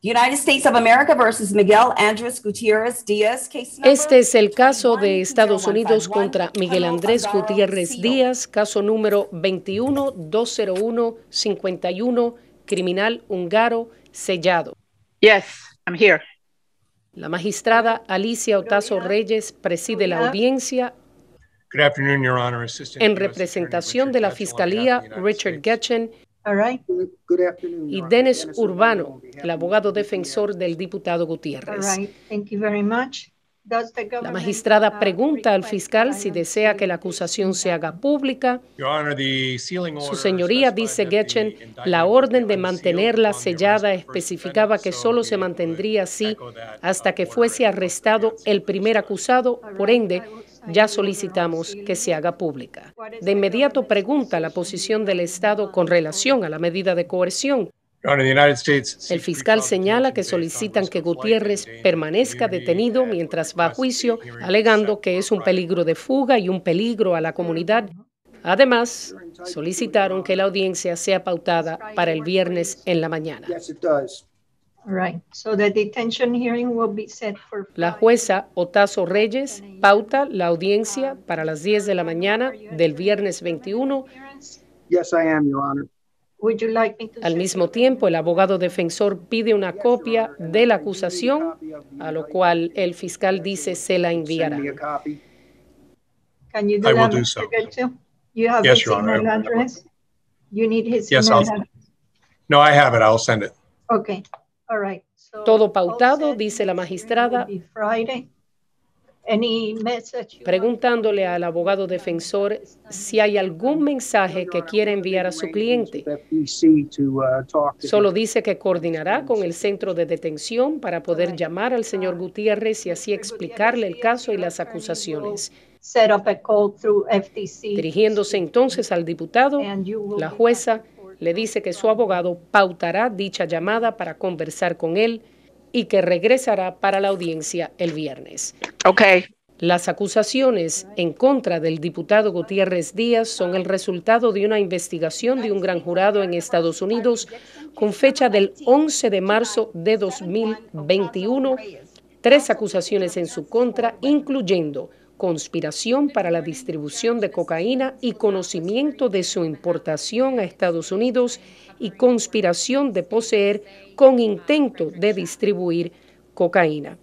Este es el caso de Estados Unidos contra Miguel Andrés Gutiérrez Díaz, caso número 21-201-51, criminal húngaro sellado. Yes, I'm here. La magistrada Alicia Otazo Reyes preside la audiencia en representación de la Fiscalía Richard Getchen y Dennis, Urbano, el abogado defensor del diputado Gutiérrez. La magistrada uh, pregunta al fiscal si desea que la acusación se haga pública. Su señoría, dice Getchen, la orden de mantenerla sellada especificaba que solo se mantendría así hasta uh, que fuese arrestado el primer acusado, por ende, ya solicitamos que se haga pública. De inmediato pregunta la posición del Estado con relación a la medida de coerción el fiscal señala que solicitan que Gutiérrez permanezca detenido mientras va a juicio, alegando que es un peligro de fuga y un peligro a la comunidad. Además, solicitaron que la audiencia sea pautada para el viernes en la mañana. La jueza Otazo Reyes pauta la audiencia para las 10 de la mañana del viernes 21. Al mismo tiempo, el abogado defensor pide una copia de la acusación, a lo cual el fiscal dice se la enviará. Can you No, I have it. I'll send it. Okay. Todo pautado, dice la magistrada, preguntándole al abogado defensor si hay algún mensaje que quiera enviar a su cliente. Uh, Solo dice que coordinará con el centro de detención para poder llamar al señor uh, Gutiérrez y así explicarle el caso y las acusaciones. Dirigiéndose entonces al diputado, la jueza le dice que su abogado pautará dicha llamada para conversar con él y que regresará para la audiencia el viernes. Okay. Las acusaciones en contra del diputado Gutiérrez Díaz son el resultado de una investigación de un gran jurado en Estados Unidos con fecha del 11 de marzo de 2021, tres acusaciones en su contra, incluyendo conspiración para la distribución de cocaína y conocimiento de su importación a Estados Unidos y conspiración de poseer con intento de distribuir cocaína.